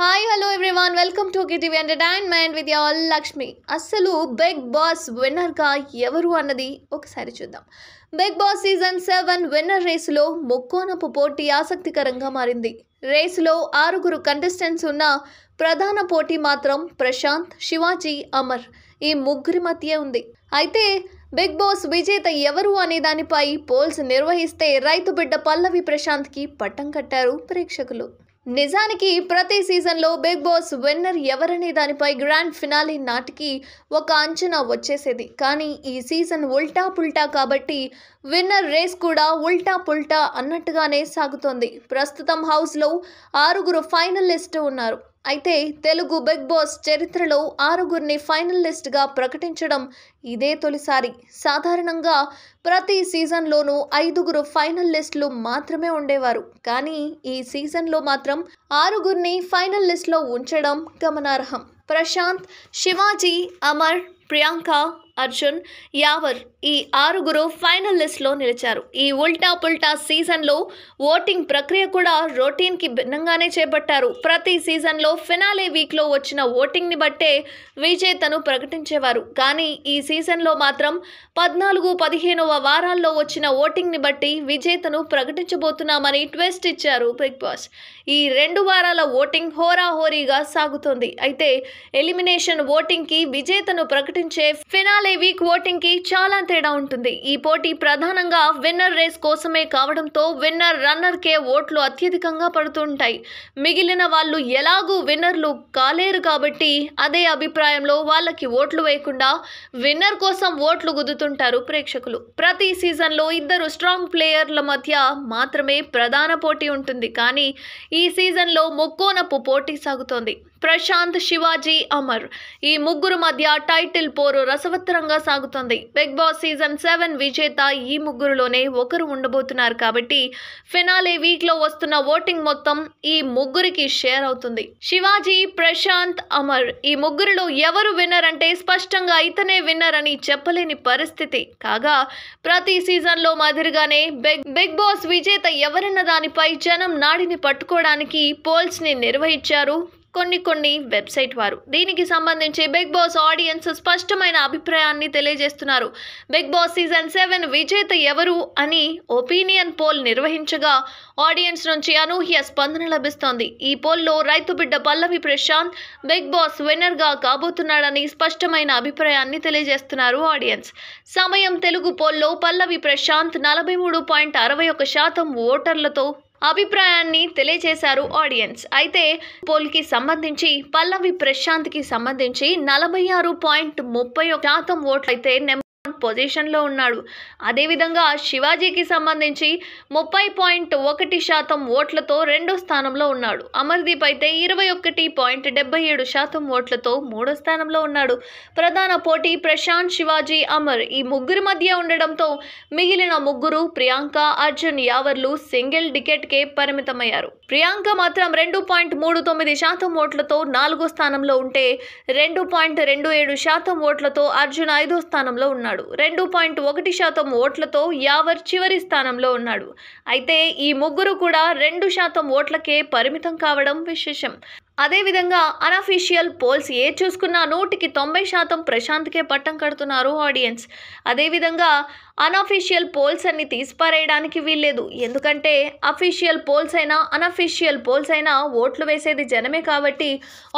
hi hello everyone welcome to కిటివ్ entertainment with ఆల్ లక్ష్మి అస్సలు బిగ్ బాస్ విన్నర్గా ఎవరు అన్నది ఒకసారి చూద్దాం Bigg Boss season seven winner రేసులో ముక్కోనపు పోటీ ఆసక్తికరంగా మారింది రేసులో ఆరుగురు కంటెస్టెంట్స్ ఉన్న ప్రధాన పోటీ మాత్రం ప్రశాంత్ శివాజీ అమర్ ఈ ముగ్గురి మధ్య ఉంది అయితే బిగ్ బాస్ విజేత ఎవరు అనే దానిపై పోల్స్ నిర్వహిస్తే రైతు బిడ్డ పల్లవి ప్రశాంత్కి పట్టం కట్టారు ప్రేక్షకులు నిజానికి ప్రతి సీజన్లో బిగ్ బాస్ విన్నర్ ఎవరనే దానిపై గ్రాండ్ ఫినాలే నాటికి ఒక అంచనా వచ్చేసేది కానీ ఈ సీజన్ ఉల్టా పుల్టా కాబట్టి విన్నర్ రేస్ కూడా ఉల్టా పుల్టా అన్నట్టుగానే సాగుతోంది ప్రస్తుతం హౌస్లో ఆరుగురు ఫైనలిస్ట్ ఉన్నారు అయితే తెలుగు బిగ్ బాస్ చరిత్రలో ఆరుగురిని ఫైనల్ లిస్ట్గా ప్రకటించడం ఇదే తొలిసారి సాధారణంగా ప్రతి సీజన్లోనూ ఐదుగురు ఫైనల్ లిస్టులు మాత్రమే ఉండేవారు కానీ ఈ సీజన్లో మాత్రం ఆరుగురిని ఫైనల్ లిస్ట్లో ఉంచడం గమనార్హం ప్రశాంత్ శివాజీ అమర్ ప్రియాంక అర్జున్ యావర్ ఈ ఆరుగురు ఫైనల్ లిస్ట్లో నిలిచారు ఈ ఉల్టా పుల్టా సీజన్లో ఓటింగ్ ప్రక్రియ కూడా రొటీన్కి భిన్నంగానే చేపట్టారు ప్రతి సీజన్లో ఫినాలే వీక్లో వచ్చిన ఓటింగ్ని బట్టే విజేతను ప్రకటించేవారు కానీ ఈ సీజన్లో మాత్రం పద్నాలుగు పదిహేనవ వారాల్లో వచ్చిన ఓటింగ్ని బట్టి విజేతను ప్రకటించబోతున్నామని ట్విస్ట్ ఇచ్చారు బిగ్ బాస్ ఈ రెండు వారాల ఓటింగ్ హోరాహోరీగా సాగుతోంది అయితే ఎలిమినేషన్ ఓటింగ్కి విజేతను ప్రకటించే ఫినాలే ఎమ్మెల్యే వీక్ ఓటింగ్ కి చాలా తేడా ఉంటుంది ఈ పోటీ ప్రధానంగా విన్నర్ రేస్ కోసమే కావడంతో విన్నర్ రన్నర్ కే ఓట్లు అత్యధికంగా పడుతుంటాయి మిగిలిన వాళ్ళు ఎలాగూ విన్నర్లు కాలేరు కాబట్టి అదే అభిప్రాయంలో వాళ్ళకి ఓట్లు వేయకుండా విన్నర్ కోసం ఓట్లు గుద్దుతుంటారు ప్రేక్షకులు ప్రతి సీజన్లో ఇద్దరు స్ట్రాంగ్ ప్లేయర్ల మధ్య మాత్రమే ప్రధాన పోటీ ఉంటుంది కానీ ఈ సీజన్లో ముక్కోనప్పు పోటీ సాగుతోంది ప్రశాంత్ శివాజీ అమర్ ఈ ముగ్గురు మధ్య టైటిల్ పోరు రసవత్తరంగా సాగుతోంది బిగ్ బాస్ సీజన్ సెవెన్ విజేత ఈ ముగ్గురులోనే ఒకరు ఉండబోతున్నారు కాబట్టి ఫినాలే వీక్లో వస్తున్న ఓటింగ్ మొత్తం ఈ ముగ్గురికి షేర్ అవుతుంది శివాజీ ప్రశాంత్ అమర్ ఈ ముగ్గురులో ఎవరు విన్నర్ అంటే స్పష్టంగా ఇతనే విన్నర్ అని చెప్పలేని పరిస్థితి కాగా ప్రతి సీజన్లో మాదిరిగానే బిగ్ బిగ్ బాస్ విజేత ఎవరన్న దానిపై జనం నాడిని పట్టుకోవడానికి పోల్స్ని నిర్వహించారు కొన్ని కొన్ని వెబ్సైట్ వారు దీనికి సంబంధించి బిగ్ బాస్ ఆడియన్స్ స్పష్టమైన అభిప్రాయాన్ని తెలియజేస్తున్నారు బిగ్ బాస్ సీజన్ సెవెన్ విజేత ఎవరు అని ఒపీనియన్ పోల్ నిర్వహించగా ఆడియన్స్ నుంచి అనూహ్య స్పందన లభిస్తోంది ఈ పోల్లో రైతు బిడ్డ పల్లవి ప్రశాంత్ బిగ్ బాస్ విన్నర్గా కాబోతున్నాడని స్పష్టమైన అభిప్రాయాన్ని తెలియజేస్తున్నారు ఆడియన్స్ సమయం తెలుగు పోల్లో పల్లవి ప్రశాంత్ నలభై మూడు పాయింట్ అరవై ఒక శాతం ఓటర్లతో అభిప్రాయాన్ని తెలియజేశారు ఆడియన్స్ అయితే పోల్కి సంబంధించి పల్లవి కి సంబంధించి నలభై ఆరు పాయింట్ ముప్పై శాతం ఓట్లు అయితే నెంబర్ పొజిషన్లో ఉన్నాడు అదేవిధంగా శివాజీకి సంబంధించి ముప్పై పాయింట్ ఒకటి శాతం ఓట్లతో రెండో స్థానంలో ఉన్నాడు అమర్దీప్ అయితే ఇరవై ఒకటి పాయింట్ డెబ్బై ఏడు శాతం ఓట్లతో మూడో స్థానంలో ఉన్నాడు ప్రధాన పోటీ ప్రశాంత్ శివాజీ అమర్ ఈ ముగ్గురి మధ్య ఉండడంతో మిగిలిన ముగ్గురు ప్రియాంక అర్జున్ యావర్లు సింగిల్ టికెట్కే పరిమితమయ్యారు ప్రియాంక మాత్రం రెండు పాయింట్ మూడు తొమ్మిది శాతం ఓట్లతో నాలుగో స్థానంలో ఉంటే రెండు పాయింట్ రెండు ఏడు శాతం ఓట్లతో అర్జున్ ఐదో స్థానంలో ఉన్నాడు రెండు పాయింట్ ఒకటి శాతం ఓట్లతో యావర్ చివరి స్థానంలో ఉన్నాడు అయితే ఈ ముగ్గురు కూడా రెండు శాతం ఓట్లకే పరిమితం కావడం విశేషం అదేవిధంగా అనఫీషియల్ పోల్స్ ఏ చూసుకున్నా నూటికి తొంభై శాతం ప్రశాంత్కే పట్టం కడుతున్నారు ఆడియన్స్ అదేవిధంగా అనఫీషియల్ పోల్స్ అన్ని తీసిపారేయడానికి వీల్లేదు ఎందుకంటే అఫీషియల్ పోల్స్ అయినా అనఫీషియల్ పోల్స్ అయినా ఓట్లు వేసేది జనమే కాబట్టి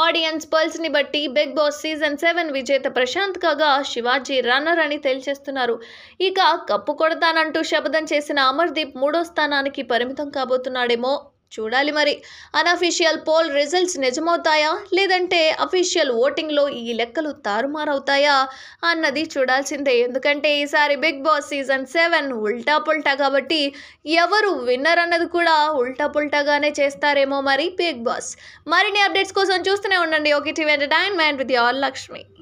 ఆడియన్స్ పల్స్ని బట్టి బిగ్ బాస్ సీజన్ సెవెన్ విజేత ప్రశాంత్ కాగా శివాజీ రన్నర్ అని తేల్చేస్తున్నారు ఇక కప్పు కొడతానంటూ శపథం చేసిన అమర్దీప్ మూడో స్థానానికి పరిమితం కాబోతున్నాడేమో చూడాలి మరి అనఫీషియల్ పోల్ రిజల్ట్స్ నిజమవుతాయా లేదంటే అఫీషియల్ ఓటింగ్లో ఈ లెక్కలు తారుమారవుతాయా అన్నది చూడాల్సిందే ఎందుకంటే ఈసారి బిగ్ బాస్ సీజన్ సెవెన్ ఉల్టా పుల్టా కాబట్టి ఎవరు విన్నర్ అన్నది కూడా ఉల్టా పుల్టాగానే చేస్తారేమో మరి బిగ్ బాస్ మరిన్ని అప్డేట్స్ కోసం చూస్తూనే ఉండండి ఓకే టీవీ ఎంటర్టైన్మెంట్ విత్ ఆల్ లక్ష్మి